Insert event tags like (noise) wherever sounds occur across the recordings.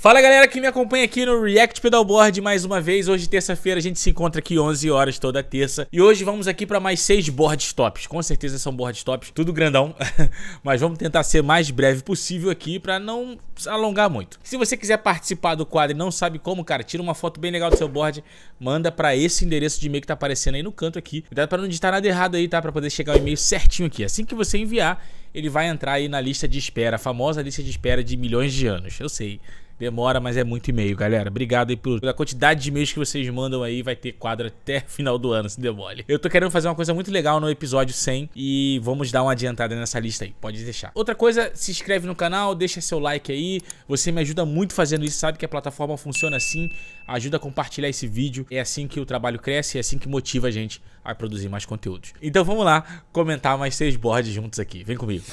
Fala galera que me acompanha aqui no React Pedalboard mais uma vez. Hoje terça-feira a gente se encontra aqui 11 horas toda terça. E hoje vamos aqui para mais seis board tops. Com certeza são board tops, tudo grandão, (laughs) mas vamos tentar ser mais breve possível aqui para não alongar muito. Se você quiser participar do quadro e não sabe como, cara, tira uma foto bem legal do seu board, manda para esse endereço de e-mail que tá aparecendo aí no canto aqui. Cuidado para não digitar nada errado aí, tá? Para poder chegar o e-mail certinho aqui. Assim que você enviar, ele vai entrar aí na lista de espera, a famosa lista de espera de milhões de anos. Eu sei. Demora, mas é muito e-mail, galera. Obrigado aí pela quantidade de e-mails que vocês mandam aí. Vai ter quadro até (laughs) final do ano, se demole. Eu tô querendo fazer uma coisa muito legal no episódio 100 e vamos dar uma adiantada nessa lista aí. Pode deixar. Outra coisa, se inscreve no canal, deixa seu like aí. Você me ajuda muito fazendo isso, sabe que a plataforma funciona assim. Ajuda a compartilhar esse vídeo. É assim que o trabalho cresce, é assim que motiva a gente a produzir mais conteúdos. Então vamos lá comentar mais seis boards juntos aqui. Vem comigo.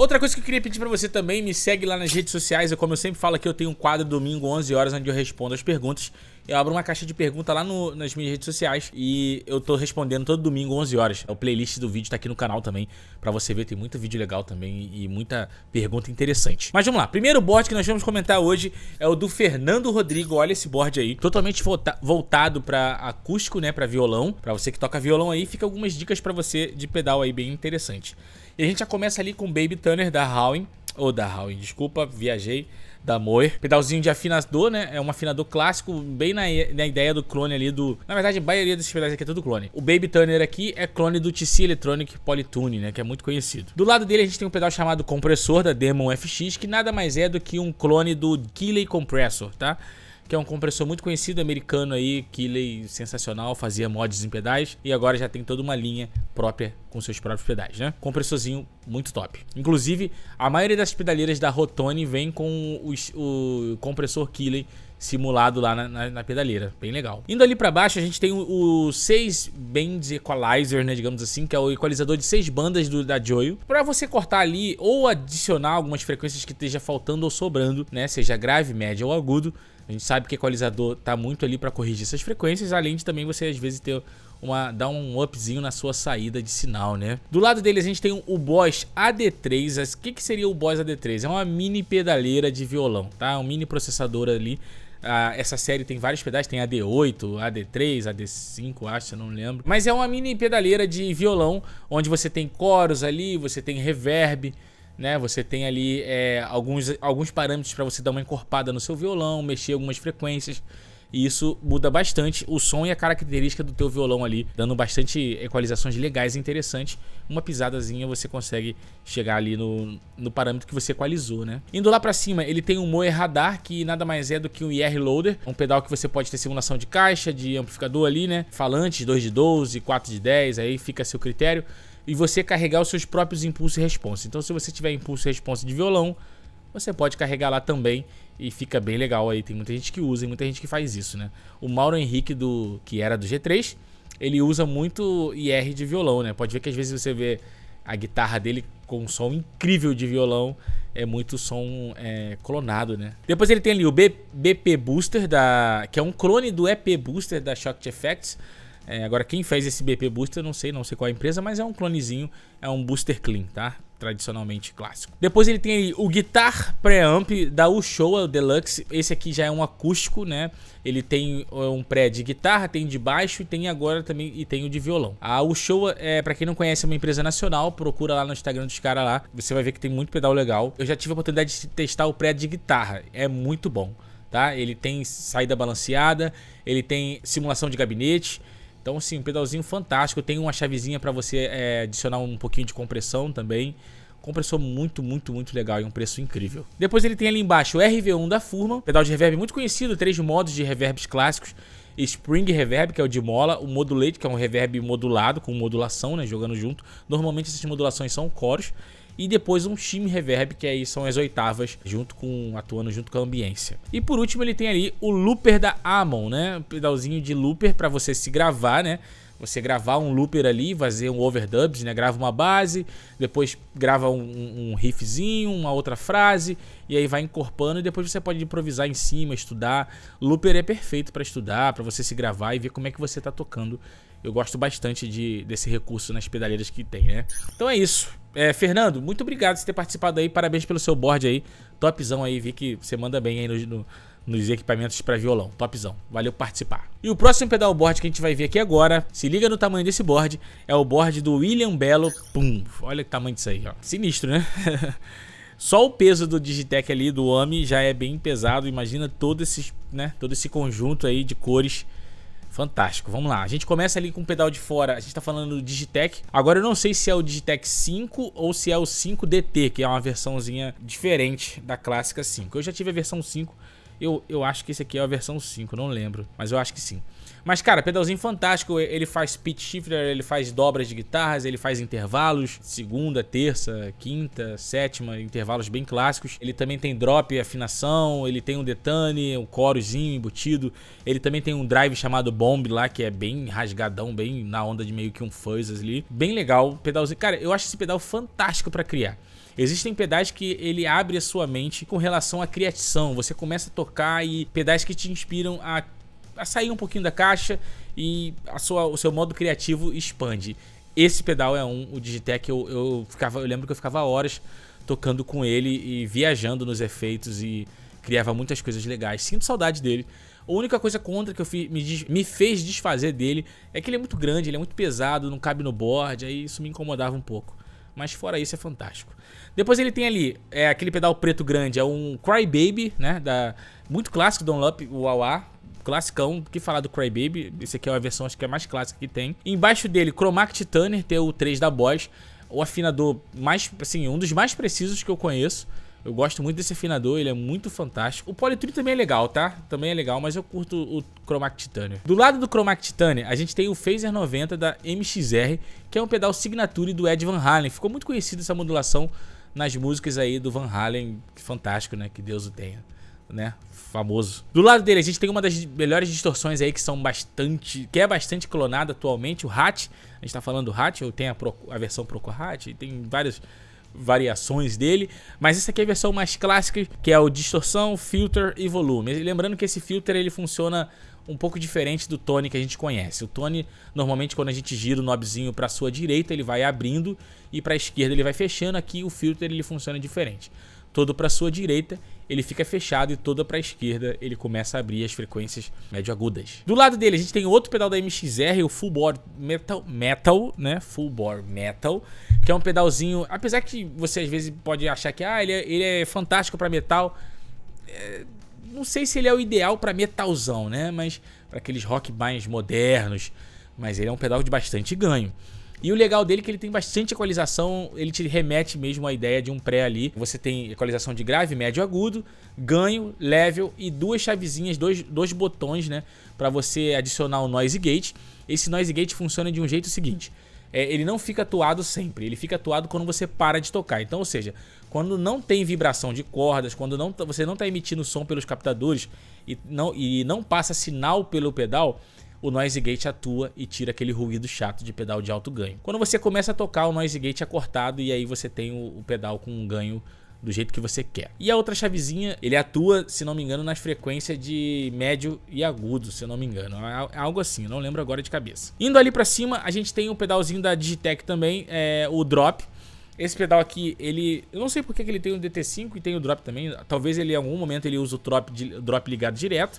Outra coisa que eu queria pedir para você também, me segue lá nas redes sociais. Eu, é como eu sempre falo aqui, eu tenho um quadro domingo, 11 horas, onde eu respondo as perguntas. Eu abro uma caixa de pergunta lá no, nas minhas redes sociais e eu tô respondendo todo domingo, 11 horas. É o playlist do vídeo tá aqui no canal também, para você ver. Tem muito vídeo legal também e muita pergunta interessante. Mas vamos lá. Primeiro board que nós vamos comentar hoje é o do Fernando Rodrigo. Olha esse board aí. Totalmente voltado para acústico, né? para violão. para você que toca violão aí, fica algumas dicas para você de pedal aí bem interessante. E a gente já começa ali com Baby Turner da Howen, ou da Howen, desculpa, viajei, da Moer. Pedalzinho de afinador, né? É um afinador clássico, bem na, na ideia do clone ali do... Na verdade, a maioria desses pedais aqui é tudo clone. O Baby Turner aqui é clone do TC Electronic Polytune, né? Que é muito conhecido. Do lado dele a gente tem um pedal chamado Compressor, da Demon FX, que nada mais é do que um clone do Keeley Compressor, tá? que é um compressor muito conhecido americano aí, Keeley sensacional, fazia mods em pedais e agora já tem toda uma linha própria com seus próprios pedais, né? Compressorzinho muito top. Inclusive, a maioria das pedaleiras da Rotone vem com o compressor Keeley simulado lá na, na, na, pedaleira. Bem legal. Indo ali para baixo, a gente tem o, 6 Bands Equalizer, né, digamos assim, que é o equalizador de 6 bandas do, da Joyo, para você cortar ali ou adicionar algumas frequências que esteja faltando ou sobrando, né, seja grave, média ou agudo, a gente sabe que o equalizador está muito ali para corrigir essas frequências, além de também você às vezes ter uma, dar um upzinho na sua saída de sinal, né? Do lado dele a gente tem o Boss AD3. O que, que seria o Boss AD3? É uma mini pedaleira de violão, tá? Um mini processador ali. Ah, essa série tem vários pedais, tem AD8, AD3, AD5, acho, não lembro. Mas é uma mini pedaleira de violão, onde você tem coros ali, você tem reverb, né? Você tem ali é, alguns, alguns parâmetros para você dar uma encorpada no seu violão, mexer algumas frequências. E isso muda bastante o som e a característica do teu violão ali, dando bastante equalizações legais e interessantes. Uma pisadazinha você consegue chegar ali no, no parâmetro que você equalizou, né? Indo lá para cima, ele tem um Moe Radar, que nada mais é do que um IR Loader, um pedal que você pode ter simulação de caixa, de amplificador ali, né? Falantes, 2 de 12, 4 de 10, aí fica a seu critério e você carregar os seus próprios impulsos e responsa. Então, se você tiver impulso e responsa de violão, você pode carregar lá também e fica bem legal aí. Tem muita gente que usa e muita gente que faz isso, né? O Mauro Henrique, do que era do G3, ele usa muito IR de violão, né? Pode ver que às vezes você vê a guitarra dele com um som incrível de violão. É muito som é, clonado, né? Depois ele tem ali o B, BP Booster, da, que é um clone do EP Booster da Shock Effects. É, agora, quem fez esse BP Booster, não sei, não sei qual é a empresa, mas é um clonezinho, é um booster clean, tá? Tradicionalmente clássico. Depois ele tem o Guitar Preamp da Ushua Deluxe. Esse aqui já é um acústico, né? Ele tem é, um pré de guitarra, tem de baixo e tem agora também e tem o de violão. A Ushua é, para quem não conhece, é uma empresa nacional. Procura lá no Instagram dos caras lá. Você vai ver que tem muito pedal legal. Eu já tive a oportunidade de testar o pré de guitarra. É muito bom, tá? Ele tem saída balanceada, ele tem simulação de gabinete então, sim, um pedalzinho fantástico. Tem uma chavezinha para você é, adicionar um pouquinho de compressão também. Compressor muito, muito, muito legal e um preço incrível. Depois ele tem ali embaixo o RV1 da Furman, pedal de reverb muito conhecido, três modos de reverbs clássicos. Spring Reverb, que é o de mola, o Modulate, que é um reverb modulado, com modulação, né, jogando junto. Normalmente essas modulações são coros e depois um Shim Reverb, que aí são as oitavas, junto com atuando junto com a ambiência. E por último ele tem ali o looper da Amon, né? Um pedalzinho de looper para você se gravar, né? Você gravar um looper ali, fazer um overdubs, né? Grava uma base, depois grava um, um riffzinho, uma outra frase, e aí vai incorporando e depois você pode improvisar em cima, estudar. Looper é perfeito para estudar, para você se gravar e ver como é que você tá tocando. Eu gosto bastante de, desse recurso nas pedaleiras que tem, né? Então é isso. É, Fernando, muito obrigado por ter participado aí. Parabéns pelo seu board aí. Topzão aí, vi que você manda bem aí no, no nos equipamentos para violão. Topzão. Valeu participar. E o próximo pedal board que a gente vai ver aqui agora, se liga no tamanho desse board, é o board do William Bello. Pum, olha que tamanho disso aí, ó. Sinistro, né? (laughs) Só o peso do Digitec ali, do AMI, já é bem pesado. Imagina todo esse, né, todo esse conjunto aí de cores Fantástico, vamos lá. A gente começa ali com o pedal de fora. A gente tá falando do Digitec. Agora eu não sei se é o Digitec 5 ou se é o 5DT, que é uma versãozinha diferente da clássica 5. Eu já tive a versão 5 eu, eu acho que esse aqui é a versão 5, não lembro. Mas eu acho que sim. Mas, cara, pedalzinho fantástico. Ele faz pitch shifter, ele faz dobras de guitarras, ele faz intervalos. Segunda, terça, quinta, sétima, intervalos bem clássicos. Ele também tem drop, afinação, ele tem um detane, um corozinho embutido. Ele também tem um drive chamado bomb lá, que é bem rasgadão, bem na onda de meio que um fuzz ali. Bem legal, pedalzinho. Cara, eu acho esse pedal fantástico para criar. Existem pedais que ele abre a sua mente com relação à criação. Você começa a tocar e pedais que te inspiram a, a sair um pouquinho da caixa e a sua, o seu modo criativo expande. Esse pedal é um, o Digitech, eu, eu, ficava, eu lembro que eu ficava horas tocando com ele e viajando nos efeitos e criava muitas coisas legais. Sinto saudade dele. A única coisa contra que eu fi, me, me, fez desfazer dele é que ele é muito grande, ele é muito pesado, não cabe no board, aí isso me incomodava um pouco. Mas fora isso é fantástico. Depois ele tem ali é, aquele pedal preto grande, é um Crybaby, né? Da, muito clássico do Dunlop, o Wawa, classicão, que falar do Crybaby, esse aqui é uma versão acho que é mais clássica que tem. Embaixo dele, Chromatic Tuner, tem o 3 da Boss, o afinador mais, assim, um dos mais precisos que eu conheço. Eu gosto muito desse afinador, ele é muito fantástico. O Polytree também é legal, tá? Também é legal, mas eu curto o Chromatic Titanium. Do lado do Chromatic Titanium, a gente tem o Phaser 90 da MXR, que é um pedal signature do Ed Van Halen. Ficou muito conhecida essa modulação nas músicas aí do Van Halen. Fantástico, né? Que Deus o tenha. Né? Famoso. Do lado dele, a gente tem uma das melhores distorções aí que são bastante. que é bastante clonada atualmente, o Hat. A gente tá falando do Hat, eu tenho a, Pro, a versão Proco Hat, tem vários variações dele, mas essa aqui é a versão mais clássica, que é o distorção, filter e volume. lembrando que esse filter ele funciona um pouco diferente do tone que a gente conhece. O tone, normalmente quando a gente gira o knobzinho para sua direita, ele vai abrindo e para a esquerda ele vai fechando. Aqui o filter ele funciona diferente, todo para sua direita ele fica fechado e toda para a esquerda ele começa a abrir as frequências médio agudas. Do lado dele a gente tem outro pedal da MXR, o Full Bore Metal, metal né? Full Bore Metal, que é um pedalzinho, apesar que você às vezes pode achar que ah, ele é, ele é fantástico para metal, é, não sei se ele é o ideal para metalzão, né? Mas para aqueles rock mais modernos, mas ele é um pedal de bastante ganho. E o legal dele é que ele tem bastante equalização, ele te remete mesmo à ideia de um pré ali. Você tem equalização de grave, médio agudo, ganho, level e duas chavezinhas, dois, dois botões, né? Para você adicionar o noise gate. Esse noise gate funciona de um jeito seguinte. É, ele não fica atuado sempre, ele fica atuado quando você para de tocar. Então, ou seja, quando não tem vibração de cordas, quando não, tá, você não está emitindo som pelos captadores e não, e não passa sinal pelo pedal, o noise gate atua e tira aquele ruído chato de pedal de alto ganho. Quando você começa a tocar, o noise gate é cortado e aí você tem o pedal com um ganho do jeito que você quer. E a outra chavezinha, ele atua, se não me engano, nas frequências de médio e agudo, se não me engano. É, é algo assim, não lembro agora de cabeça. Indo ali para cima, a gente tem um pedalzinho da Digitech também, é, o Drop. Esse pedal aqui, ele... Eu não sei porque que ele tem o DT5 e tem o Drop também. Talvez ele em algum momento ele use o Drop, de, drop ligado direto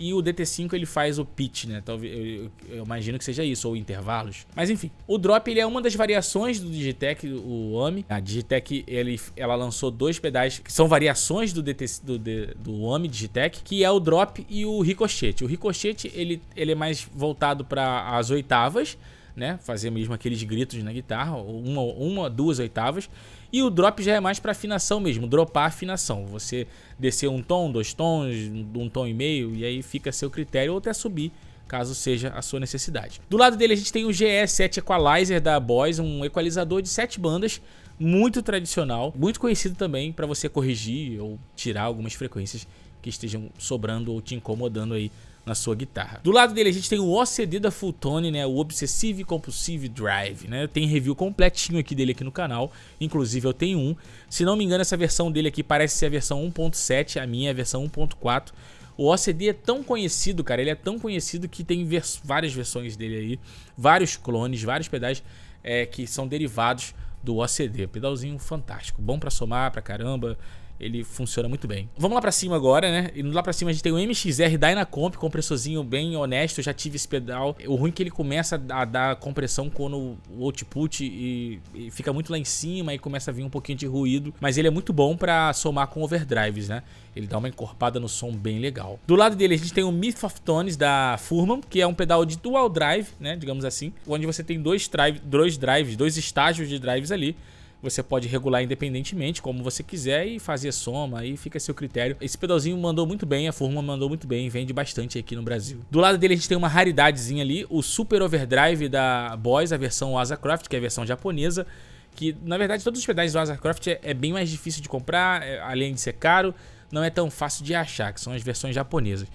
e o DT5 ele faz o pitch, né? Talvez eu, eu, imagino que seja isso, ou intervalos. Mas enfim, o drop ele é uma das variações do Digitech, o AMI. A Digitech ele, ela lançou dois pedais que são variações do DT do, do AMI Digitech, que é o drop e o ricochete. O ricochete ele, ele é mais voltado para as oitavas, né? Fazer mesmo aqueles gritos na guitarra, uma, uma duas oitavas. E o drop já é mais para afinação mesmo, dropar afinação. Você descer um tom, dois tons, um tom e meio, e aí fica a seu critério, ou até subir caso seja a sua necessidade. Do lado dele a gente tem o GE7 Equalizer da Boys, um equalizador de 7 bandas, muito tradicional, muito conhecido também para você corrigir ou tirar algumas frequências que estejam sobrando ou te incomodando aí na sua guitarra. Do lado dele a gente tem o OCD da Fulltone, né, o Obsessive Compulsive Drive, né? Tem review completinho aqui dele aqui no canal, inclusive eu tenho um. Se não me engano, essa versão dele aqui parece ser a versão 1.7, a minha é a versão 1.4. O OCD é tão conhecido, cara, ele é tão conhecido que tem vers várias versões dele aí, vários clones, vários pedais é, que são derivados do OCD. Pedalzinho fantástico, bom para somar pra caramba, ele funciona muito bem. Vamos lá pra cima agora, né? E lá pra cima a gente tem o MXR Dynacomp, compressorzinho bem honesto, já tive esse pedal. O ruim é que ele começa a dar compressão quando o output e, e fica muito lá em cima e começa a vir um pouquinho de ruído, mas ele é muito bom pra somar com overdrives, né? Ele dá uma encorpada no som bem legal. Do lado dele a gente tem o Myth of Tones da Furman, que é um pedal de dual drive, né, digamos assim, onde você tem dois, drive, dois drives, dois estágios de drives ali, você pode regular independentemente, como você quiser, e fazer soma, aí fica a seu critério. Esse pedalzinho mandou muito bem, a Fórmula mandou muito bem, vende bastante aqui no Brasil. Do lado dele a gente tem uma raridadezinha ali, o Super Overdrive da Boys, a versão Asacroft, que é a versão japonesa que na verdade todos os pedais do Asacroft é, é, bem mais difícil de comprar, é, além de ser caro, não é tão fácil de achar, que são as versões japonesas.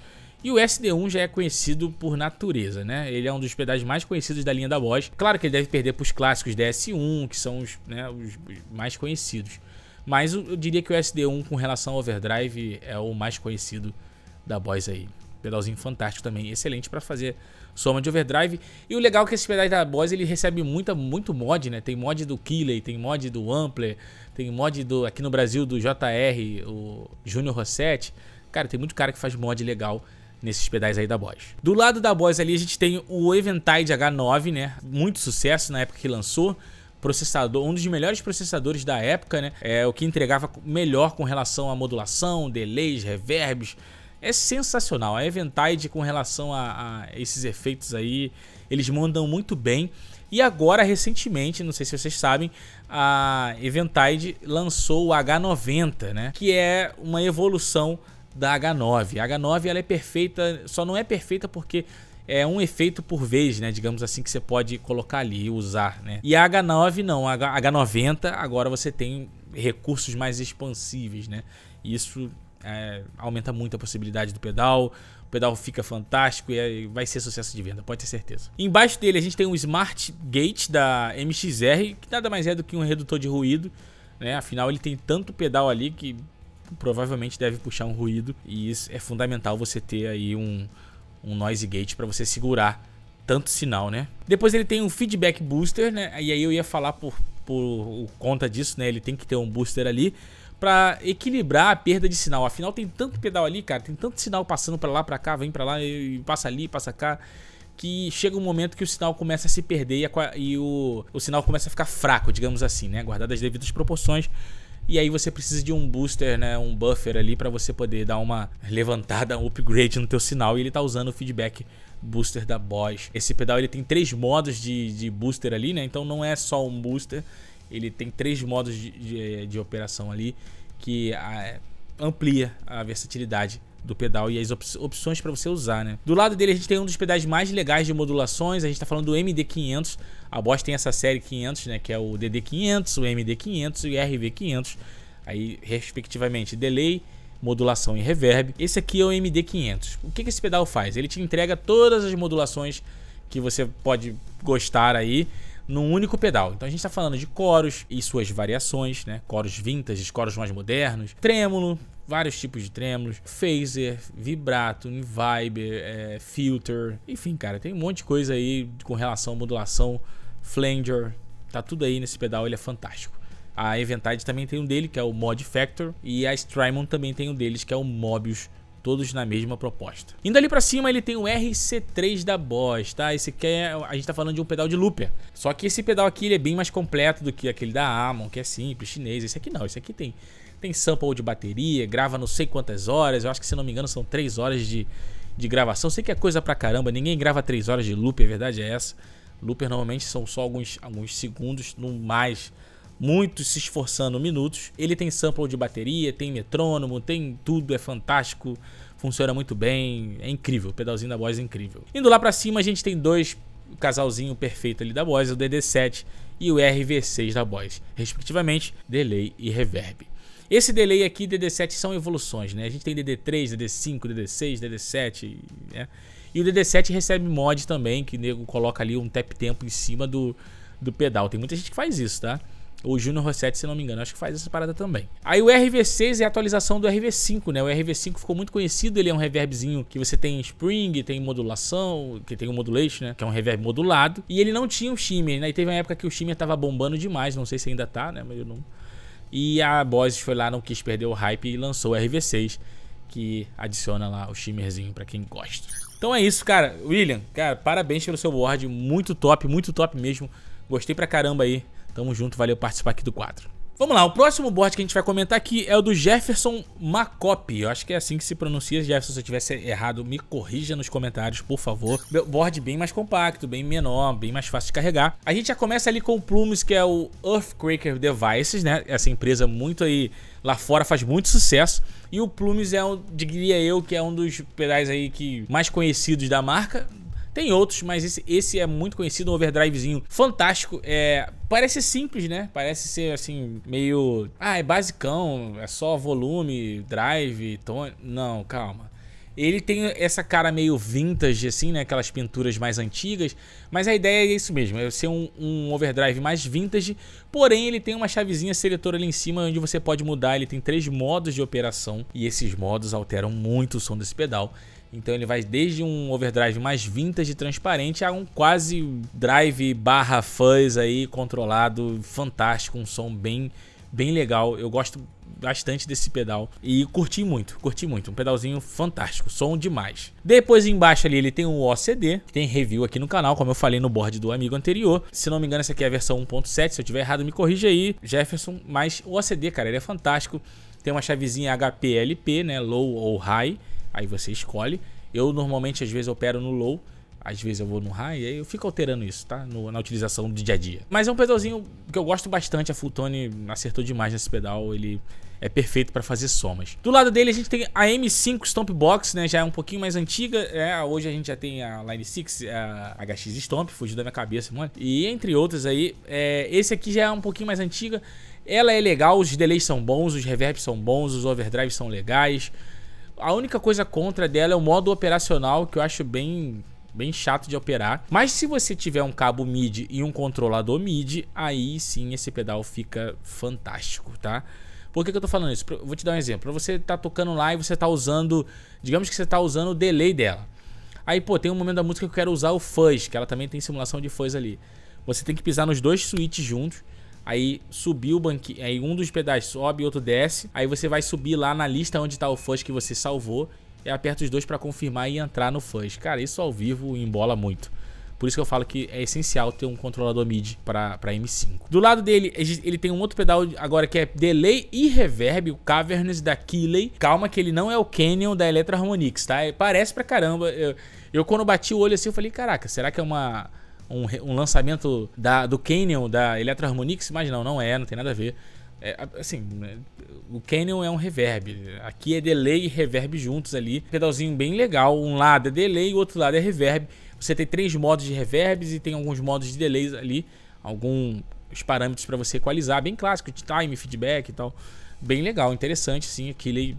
E o SD1 já é conhecido por natureza, né? Ele é um dos pedais mais conhecidos da linha da Bosch. Claro que ele deve perder para os clássicos DS1, que são os, né, os mais conhecidos. Mas eu diria que o SD1 com relação ao overdrive é o mais conhecido da Bosch aí. Pedalzinho fantástico também, excelente para fazer soma de overdrive. E o legal é que esse pedal da Boss ele recebe muita, muito mod, né? Tem mod do Keeley, tem mod do Ampler, tem mod do aqui no Brasil do JR, o Junior Rossetti. Cara, tem muito cara que faz mod legal nesses pedais aí da Boss. Do lado da Boss ali a gente tem o Eventide H9, né? Muito sucesso na época que lançou processador, um dos melhores processadores da época, né? É o que entregava melhor com relação à modulação, delays, reverbs. É sensacional. A Eventide com relação a, a esses efeitos aí, eles mandam muito bem. E agora, recentemente, não sei se vocês sabem, a Eventide lançou o H90, né? Que é uma evolução da H9. A H9 ela é perfeita, só não é perfeita porque é um efeito por vez, né? Digamos assim, que você pode colocar ali e usar, né? E a H9 não, a H90 agora você tem recursos mais expansíveis, né? isso é, aumenta muito a possibilidade do pedal, o pedal fica fantástico e é, vai ser sucesso de venda, pode ter certeza. Embaixo dele a gente tem um Smart Gate da MXR, que nada mais é do que um redutor de ruído, né? Afinal ele tem tanto pedal ali que provavelmente deve puxar um ruído e isso é fundamental você ter aí um, um noise gate para você segurar tanto sinal, né? Depois ele tem um feedback booster, né? E aí eu ia falar por, por conta disso, né? Ele tem que ter um booster ali para equilibrar a perda de sinal. Afinal tem tanto pedal ali, cara, tem tanto sinal passando para lá, para cá, vem para lá e passa ali, passa cá que chega um momento que o sinal começa a se perder e, a, e o, o sinal começa a ficar fraco, digamos assim, né? guardado as devidas proporções. E aí você precisa de um booster, né, um buffer ali para você poder dar uma levantada, um upgrade no teu sinal. E ele tá usando o feedback booster da Bosch. Esse pedal ele tem três modos de, de booster ali, né? Então não é só um booster, ele tem três modos de, de, de operação ali que a, ah, é, amplia a versatilidade do pedal e as op opções para você usar, né? Do lado dele a gente tem um dos pedais mais legais de modulações, a gente está falando do MD500. A Bosch tem essa série 500, né, que é o DD500, o MD500 e o RV500. Aí, respectivamente, delay, modulação e reverb. Esse aqui é o MD500. O que, que esse pedal faz? Ele te entrega todas as modulações que você pode gostar aí num único pedal. Então a gente está falando de coros e suas variações, né? Coros vintage, coros mais modernos, trêmulo, vários tipos de trêmulos, phaser, vibrato, vibe, é, filter, enfim, cara, tem um monte de coisa aí com relação à modulação, flanger, tá tudo aí nesse pedal, ele é fantástico. A Eventide também tem um dele, que é o Mod Factor, e a Strymon também tem um deles, que é o Mobius todos na mesma proposta. Indo ali pra cima, ele tem o RC3 da Boss, tá? Esse aqui é, a gente tá falando de um pedal de looper. Só que esse pedal aqui ele é bem mais completo do que aquele da Amon, que é simples, chinês. Esse aqui não, esse aqui tem, tem sample de bateria, grava não sei quantas horas, eu acho que se não me engano são 3 horas de, de gravação. Sei que é coisa pra caramba, ninguém grava 3 horas de looper, a verdade é essa. Looper normalmente são só alguns, alguns segundos, não mais muito se esforçando minutos. Ele tem sample de bateria, tem metrônomo, tem tudo, é fantástico, funciona muito bem, é incrível, o pedalzinho da Boys é incrível. Indo lá para cima, a gente tem dois casalzinho perfeito ali da Boys, o DD7 e o RV6 da Boys, respectivamente, delay e reverb. Esse delay aqui e DD7 são evoluções, né? A gente tem DD3, DD5, DD6, DD7, né? E o DD7 recebe mod também, que o nego coloca ali um tap tempo em cima do, do pedal. Tem muita gente que faz isso, tá? ou Júnior Rossetti, se não me engano, acho que faz essa parada também. Aí o RV6 é a atualização do RV5, né? O RV5 ficou muito conhecido, ele é um reverbzinho que você tem spring, tem modulação, que tem o um modulation, né? Que é um reverb modulado. E ele não tinha o shimmer, né? E teve uma época que o shimmer tava bombando demais, não sei se ainda tá, né? Mas eu não... E a Boss foi lá, não quis perder o hype e lançou o RV6, que adiciona lá o shimmerzinho para quem gosta. Então é isso, cara. William, cara, parabéns pelo seu board, muito top, muito top mesmo. Gostei pra caramba aí Tamo junto, valeu participar aqui do quadro. Vamos lá, o próximo board que a gente vai comentar aqui é o do Jefferson Macop. Eu acho que é assim que se pronuncia. Jefferson, se eu tivesse errado, me corrija nos comentários, por favor. Meu board bem mais compacto, bem menor, bem mais fácil de carregar. A gente já começa ali com o Plumes, que é o Earthquaker Devices, né? Essa empresa muito aí lá fora faz muito sucesso. E o Plumes é um, diria eu, que é um dos pedais aí que mais conhecidos da marca. Tem outros, mas esse, esse é muito conhecido, um overdrivezinho fantástico. É, parece simples, né? Parece ser assim, meio. Ah, é basicão, é só volume, drive, tone. Não, calma. Ele tem essa cara meio vintage, assim, né? Aquelas pinturas mais antigas. Mas a ideia é isso mesmo: é ser um, um, overdrive mais vintage. Porém, ele tem uma chavezinha seletora ali em cima onde você pode mudar. Ele tem três modos de operação. E esses modos alteram muito o som desse pedal. Então ele vai desde um overdrive mais vintage transparente a um quase drive barra fuzz aí controlado, fantástico, um som bem, bem legal. Eu gosto bastante desse pedal e curti muito, curti muito, um pedalzinho fantástico, som demais. Depois embaixo ali ele tem o OCD, tem review aqui no canal, como eu falei no board do amigo anterior. Se não me engano, essa aqui é a versão 1.7, se eu tiver errado me corrija aí, Jefferson, mas o OCD, cara, ele é fantástico. Tem uma chavezinha HPLP, né, low ou high Aí você escolhe. Eu normalmente às vezes opero no low, às vezes eu vou no high, e aí eu fico alterando isso, tá? No, na utilização do dia a dia. Mas é um pedalzinho que eu gosto bastante, a Fulltone acertou demais nesse pedal, ele é perfeito para fazer somas. Do lado dele a gente tem a M5 Stomp Box, né? Já é um pouquinho mais antiga. É, hoje a gente já tem a Line 6, a HX Stomp, fugiu da minha cabeça, mano. E entre outras aí, é, esse aqui já é um pouquinho mais antiga. Ela é legal, os delays são bons, os reverbs são bons, os overdrives são legais. A única coisa contra dela é o modo operacional, que eu acho bem bem chato de operar. Mas se você tiver um cabo MIDI e um controlador MIDI, aí sim esse pedal fica fantástico, tá? Por que, que eu tô falando isso? Vou te dar um exemplo. Pra você tá tocando lá e você tá usando, digamos que você tá usando o delay dela. Aí, pô, tem um momento da música que eu quero usar o fuzz, que ela também tem simulação de fuzz ali. Você tem que pisar nos dois switches juntos aí subiu o banquinho, aí um dos pedais sobe e outro desce, aí você vai subir lá na lista onde tá o fuzz que você salvou, e aperta os dois para confirmar e entrar no fuzz. Cara, isso ao vivo embola muito. Por isso que eu falo que é essencial ter um controlador MIDI para M5. Do lado dele, ele tem um outro pedal agora que é Delay e Reverb, o Caverns da Keeley. Calma que ele não é o Canyon da Electro Harmonix, tá? Parece pra caramba. Eu, eu quando bati o olho assim, eu falei, caraca, será que é uma um, um lançamento da, do Canyon, da Electro Harmonix, mas não, não é, não tem nada a ver. É, assim, né, o Canyon é um reverb. Aqui é delay e reverb juntos ali. Pedalzinho bem legal. Um lado é delay, o outro lado é reverb. Você tem três modos de reverbs e tem alguns modos de delays ali. Alguns parâmetros para você equalizar. Bem clássico, de time, feedback e tal. Bem legal, interessante sim. Aquele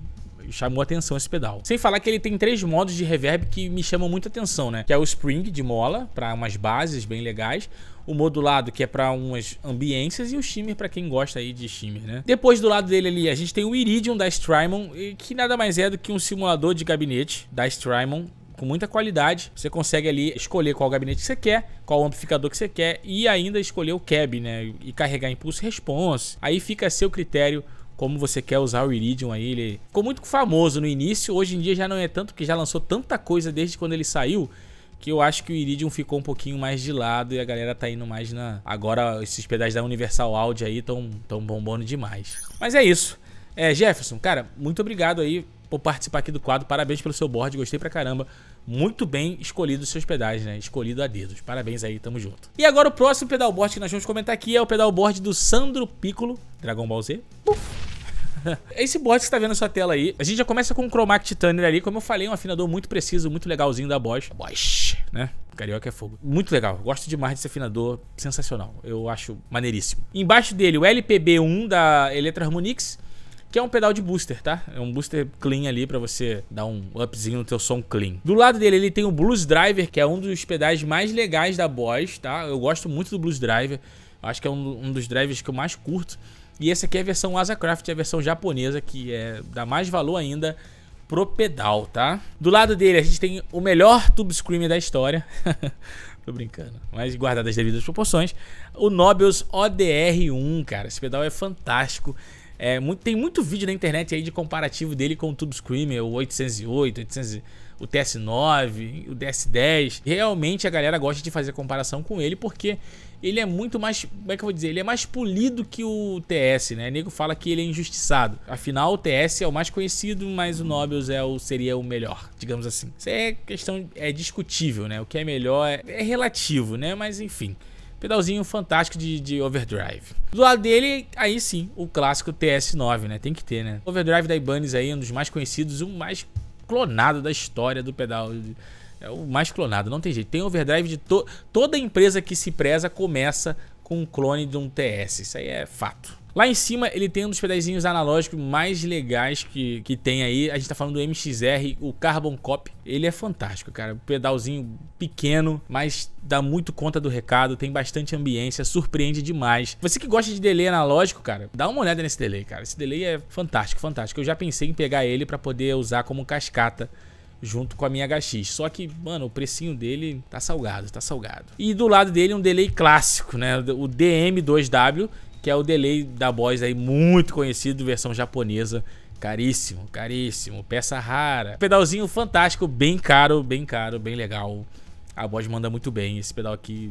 chamou atenção esse pedal. Sem falar que ele tem três modos de reverb que me chamam muita atenção, né? Que é o spring de mola, para umas bases bem legais, o modulado que é para umas ambiências e o shimmer para quem gosta aí de shimmer, né? Depois do lado dele ali a gente tem o Iridium da Strymon, que nada mais é do que um simulador de gabinete da Strymon com muita qualidade. Você consegue ali escolher qual gabinete você quer, qual amplificador que você quer e ainda escolher o cab, né? E carregar impulso response. Aí fica a seu critério como você quer usar o Iridium aí. Ele ficou muito famoso no início, hoje em dia já não é tanto, porque já lançou tanta coisa desde quando ele saiu que eu acho que o Iridium ficou um pouquinho mais de lado e a galera tá indo mais na. Agora esses pedais da Universal Audio aí tão, tão bombando demais. Mas é isso. É, Jefferson, cara, muito obrigado aí por participar aqui do quadro. Parabéns pelo seu board, gostei pra caramba. Muito bem escolhido os seus pedais, né? Escolhido a dedos. Parabéns aí, tamo junto. E agora o próximo pedal board que nós vamos comentar aqui é o pedal board do Sandro Piccolo, Dragon Ball Z. Puf. (laughs) Esse board que você tá vendo na sua tela aí, a gente já começa com o Chromac Titaner ali, como eu falei, um afinador muito preciso, muito legalzinho da Bosch. Bosch, né? Carioca é fogo. Muito legal, gosto demais desse afinador, sensacional. Eu acho maneiríssimo. Embaixo dele, o LPB1 da Electra Harmonix que é um pedal de booster, tá? É um booster clean ali para você dar um upzinho no teu som clean. Do lado dele ele tem o Blues Driver, que é um dos pedais mais legais da Boss, tá? Eu gosto muito do Blues Driver, acho que é um, um dos drivers que eu mais curto. E essa aqui é a versão Asacraft, é a versão japonesa, que é, dá mais valor ainda pro pedal, tá? Do lado dele a gente tem o melhor tube screamer da história. (laughs) Tô brincando. Mas guardadas as devidas proporções. O Nobels ODR1, cara. Esse pedal é fantástico. É, muito, tem muito vídeo na internet aí de comparativo dele com o Tube Screamer, o 808, 800, o TS9, o DS10. Realmente a galera gosta de fazer comparação com ele porque ele é muito mais, como é que eu vou dizer, ele é mais polido que o TS, né? O nego fala que ele é injustiçado. Afinal, o TS é o mais conhecido, mas o Nobles é o, seria o melhor, digamos assim. Isso é questão é discutível, né? O que é melhor é, é relativo, né? Mas enfim. Pedalzinho fantástico de, de overdrive. Do lado dele, aí sim, o clássico TS9, né? Tem que ter, né? Overdrive da Ibanez aí, um dos mais conhecidos, o um mais clonado da história do pedal. É o mais clonado, não tem jeito. Tem overdrive de to toda empresa que se preza começa com um clone de um TS. Isso aí é fato. Lá em cima ele tem um dos pedazinhos analógicos mais legais que, que tem aí. A gente tá falando do MXR, o Carbon Cop. Ele é fantástico, cara. pedalzinho pequeno, mas dá muito conta do recado, tem bastante ambiência, surpreende demais. Você que gosta de delay analógico, cara, dá uma olhada nesse delay, cara. Esse delay é fantástico, fantástico. Eu já pensei em pegar ele para poder usar como cascata junto com a minha HX. Só que, mano, o precinho dele tá salgado, tá salgado. E do lado dele um delay clássico, né? O DM2W, que é o delay da Boss aí, muito conhecido, versão japonesa. Caríssimo, caríssimo, peça rara. Pedalzinho fantástico, bem caro, bem caro, bem legal. A Boss manda muito bem esse pedal aqui.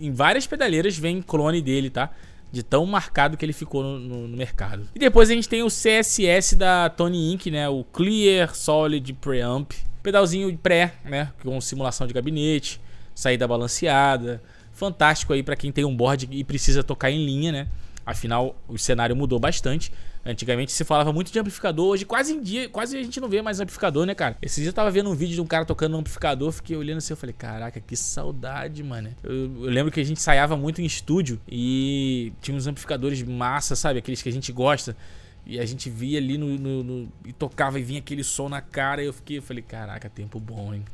em várias pedaleiras vem clone dele, tá? De tão marcado que ele ficou no, no, no, mercado. E depois a gente tem o CSS da Tony Inc, né? O Clear Solid Preamp. Pedalzinho pré, né? Com simulação de gabinete, saída balanceada. Fantástico aí para quem tem um board e precisa tocar em linha, né? Afinal, o cenário mudou bastante. Antigamente se falava muito de amplificador, hoje quase em dia, quase a gente não vê mais amplificador, né, cara? Esse dia eu tava vendo um vídeo de um cara tocando um amplificador, fiquei olhando assim, eu falei, caraca, que saudade, mano. Eu, eu lembro que a gente ensaiava muito em estúdio e tinha uns amplificadores massa, sabe? Aqueles que a gente gosta. E a gente via ali no, no, no, e tocava e vinha aquele som na cara. E eu fiquei, eu falei, caraca, tempo bom, hein?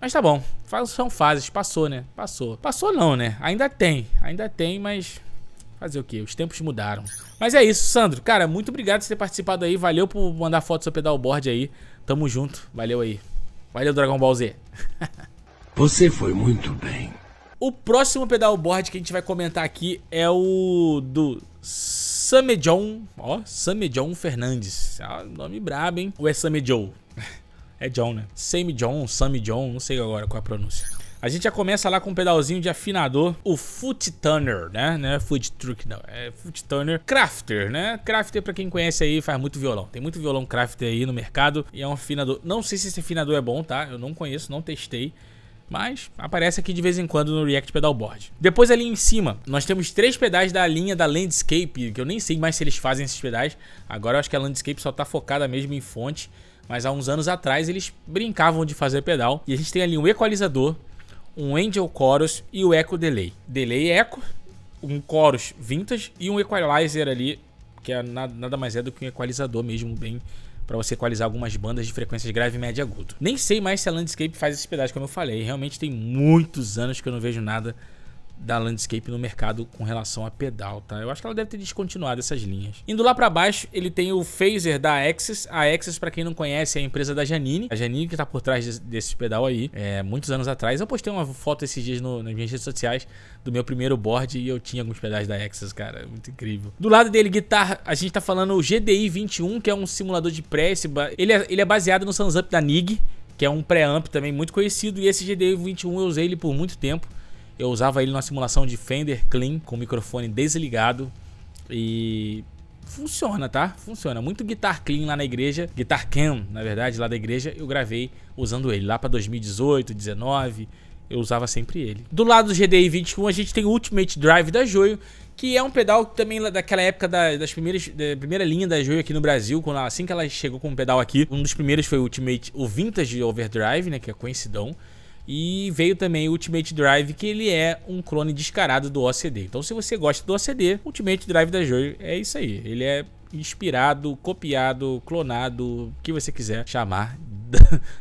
Mas tá bom, são fases, passou, né? Passou. Passou não, né? Ainda tem, ainda tem, mas Fazer o quê? Os tempos mudaram. Mas é isso, Sandro. Cara, muito obrigado por ter participado aí. Valeu por mandar foto do seu pedalboard aí. Tamo junto. Valeu aí. Valeu, Dragon Ball Z. (laughs) Você foi muito bem. O próximo pedalboard que a gente vai comentar aqui é o do Samejon, ó, Samejon Fernandes. Ah, nome brabo, hein? Ou é Samejon? (laughs) é John, né? Samejon, John. não sei agora qual é a pronúncia. A gente já começa lá com um pedalzinho de afinador, o Foot Turner, né? Não é Foot Truck, não. É Foot Turner Crafter, né? Crafter, pra quem conhece aí, faz muito violão. Tem muito violão Crafter aí no mercado e é um afinador. Não sei se esse afinador é bom, tá? Eu não conheço, não testei mas aparece aqui de vez em quando no React Pedalboard. Depois ali em cima, nós temos três pedais da linha da Landscape, que eu nem sei mais se eles fazem esses pedais. Agora eu acho que a Landscape só está focada mesmo em fonte, mas há uns anos atrás eles brincavam de fazer pedal. E a gente tem ali um equalizador, um Angel Chorus e o Echo Delay. Delay Echo, um Chorus Vintage e um Equalizer ali, que é nada, nada mais é do que um equalizador mesmo, bem para você equalizar algumas bandas de frequências grave, média e agudo. Nem sei mais se a Landscape faz esse pedaço, como eu falei. Realmente tem muitos anos que eu não vejo nada da Landscape no mercado com relação a pedal, tá? Eu acho que ela deve ter descontinuado essas linhas. Indo lá para baixo, ele tem o Phaser da Axis. A Axis, para quem não conhece, é a empresa da Janine. A Janine que tá por trás desse, pedal aí, é, muitos anos atrás. Eu postei uma foto esses dias no, nas minhas redes sociais do meu primeiro board e eu tinha alguns pedais da Axis, cara. Muito incrível. Do lado dele, guitarra, a gente tá falando o GDI 21, que é um simulador de pré. Ele é, ele é baseado no Up da NIG, que é um preamp também muito conhecido. E esse GDI 21 eu usei ele por muito tempo. Eu usava ele numa simulação de Fender Clean com o microfone desligado e funciona, tá? Funciona. Muito guitar clean lá na igreja, guitar cam, na verdade, lá da igreja, eu gravei usando ele lá para 2018, 19, eu usava sempre ele. Do lado do GDI 21 a gente tem o Ultimate Drive da Joio, que é um pedal também daquela época da, das primeiras, da primeira linha da Joio aqui no Brasil, quando assim que ela chegou com o pedal aqui, um dos primeiros foi o Ultimate, o Vintage Overdrive, né, que é coincidão. E veio também o Ultimate Drive, que ele é um clone descarado do OCD. Então, se você gosta do OCD, Ultimate Drive da Joy é isso aí. Ele é inspirado, copiado, clonado, o que você quiser chamar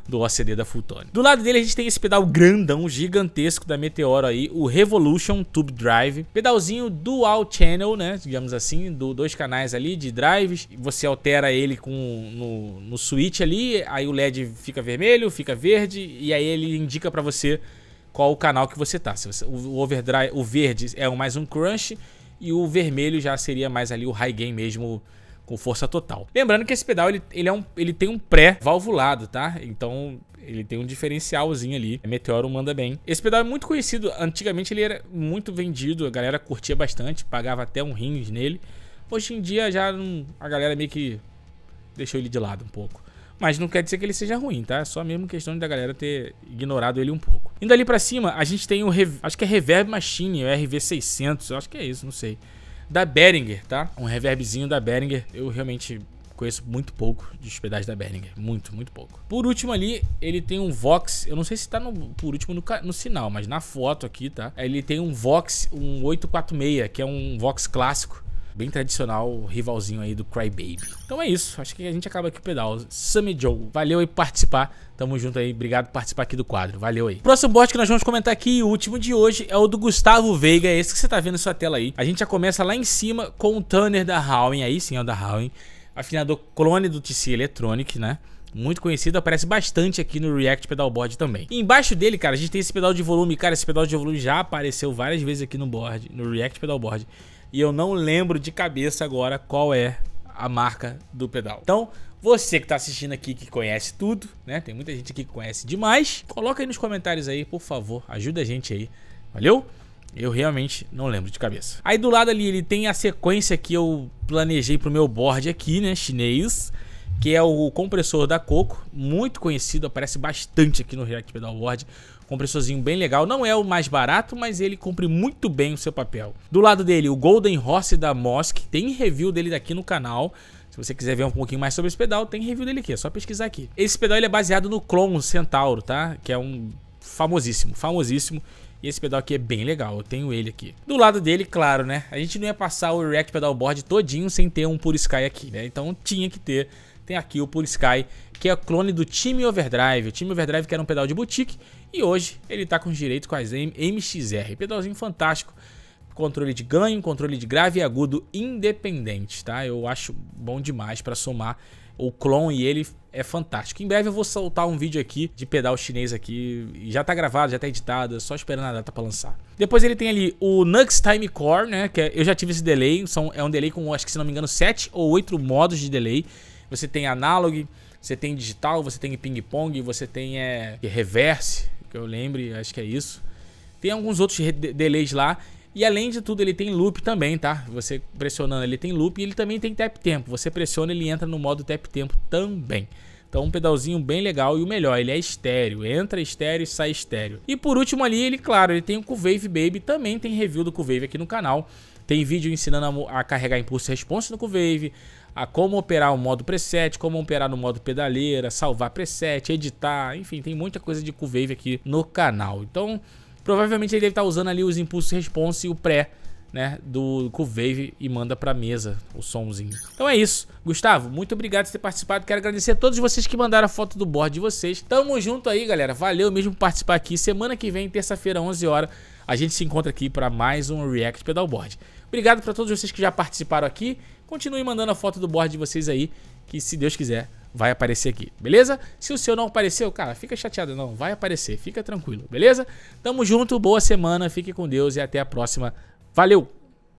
do OCD da Fultone. Do lado dele a gente tem esse pedal grandão, gigantesco da Meteoro aí, o Revolution Tube Drive. Pedalzinho dual channel, né? Digamos assim, do, dois canais ali de drives. Você altera ele com no, no switch ali, aí o LED fica vermelho, fica verde, e aí ele indica para você qual o canal que você tá. Se você, o overdrive, o verde é mais um crunch e o vermelho já seria mais ali o high gain mesmo com força total. Lembrando que esse pedal ele, ele, é um, ele tem um pré-valvulado, tá? Então ele tem um diferencialzinho ali. É Meteoro manda bem. Esse pedal é muito conhecido. Antigamente ele era muito vendido, a galera curtia bastante, pagava até um rins nele. Hoje em dia já não, a galera meio que deixou ele de lado um pouco. Mas não quer dizer que ele seja ruim, tá? É só mesmo questão da galera ter ignorado ele um pouco. Indo ali pra cima, a gente tem o... Acho que é Reverb Machine, o RV600. acho que é isso, não sei da Behringer, tá? Um reverbzinho da Behringer. Eu realmente conheço muito pouco de hospedagem da Behringer. Muito, muito pouco. Por último ali, ele tem um Vox. Eu não sei se tá no, por último no, no, sinal, mas na foto aqui, tá? Ele tem um Vox, um 846, que é um Vox clássico bem tradicional rivalzinho aí do Crybaby. Então é isso, acho que a gente acaba aqui o pedal. Sammy Joe, valeu aí por participar. Tamo junto aí, obrigado por participar aqui do quadro, valeu aí. Próximo bot que nós vamos comentar aqui, o último de hoje, é o do Gustavo Veiga, é esse que você tá vendo na sua tela aí. A gente já começa lá em cima com o Tanner da Howen, aí sim é o da Howen, afinador clone do TC Electronic, né? muito conhecido, aparece bastante aqui no React Pedalboard também. E embaixo dele, cara, a gente tem esse pedal de volume, cara, esse pedal de volume já apareceu várias vezes aqui no board, no React Pedalboard e eu não lembro de cabeça agora qual é a marca do pedal. Então, você que está assistindo aqui, que conhece tudo, né? Tem muita gente aqui que conhece demais. Coloca aí nos comentários aí, por favor. Ajuda a gente aí. Valeu? Eu realmente não lembro de cabeça. Aí do lado ali ele tem a sequência que eu planejei para o meu board aqui, né? Chinês. Que é o compressor da Coco, muito conhecido, aparece bastante aqui no React Pedal Board. Compressorzinho bem legal. Não é o mais barato, mas ele cumpre muito bem o seu papel. Do lado dele, o Golden Horse da Mosk. Tem review dele aqui no canal. Se você quiser ver um pouquinho mais sobre esse pedal, tem review dele aqui, é só pesquisar aqui. Esse pedal ele é baseado no Clone Centauro, tá? Que é um famosíssimo, famosíssimo. E esse pedal aqui é bem legal, eu tenho ele aqui. Do lado dele, claro, né? A gente não ia passar o React Board todinho sem ter um Pure Sky aqui, né? Então tinha que ter. Tem aqui o Pure Sky, que é o clone do Team Overdrive. O Team Overdrive que era um pedal de boutique e hoje ele está com direito com as MXR, pedalzinho fantástico, controle de ganho, controle de grave e agudo independente, tá? Eu acho bom demais para somar o clone e ele é fantástico. Em breve eu vou soltar um vídeo aqui de pedal chinês aqui, já tá gravado, já tá editado, é só esperando a data para lançar. Depois ele tem ali o Nux Time Core, né, que é, eu já tive esse delay, são, é um delay com, acho que se não me engano, 7 ou 8 modos de delay. Você tem analog, você tem digital, você tem ping-pong, você tem é, reverse, que eu lembre, acho que é isso. Tem alguns outros delays lá. E além de tudo, ele tem loop também, tá? Você pressionando, ele tem loop e ele também tem tap tempo. Você pressiona, ele entra no modo tap tempo também. Então, um pedalzinho bem legal e o melhor, ele é estéreo. Entra estéreo e sai estéreo. E por último ali, ele, claro, ele tem o Cuvave Baby, também tem review do Cuvave aqui no canal. Tem vídeo ensinando a, carregar impulso e response no Cuvave, a como operar o modo preset, como operar no modo pedaleira, salvar preset, editar, enfim, tem muita coisa de Qwave aqui no canal. Então, provavelmente ele deve estar tá usando ali os impulsos response e o pré, né, do Qwave e manda pra mesa o somzinho. Então é isso. Gustavo, muito obrigado por ter participado. Quero agradecer a todos vocês que mandaram a foto do board de vocês. Tamo junto aí, galera. Valeu mesmo por participar aqui. Semana que vem, terça-feira, 11 horas, a gente se encontra aqui para mais um React Pedalboard. Obrigado para todos vocês que já participaram aqui. Continue mandando a foto do board de vocês aí, que se Deus quiser vai aparecer aqui, beleza? Se o seu não apareceu, cara, fica chateado não, vai aparecer, fica tranquilo, beleza? Tamo junto, boa semana, fique com Deus e até a próxima. Valeu!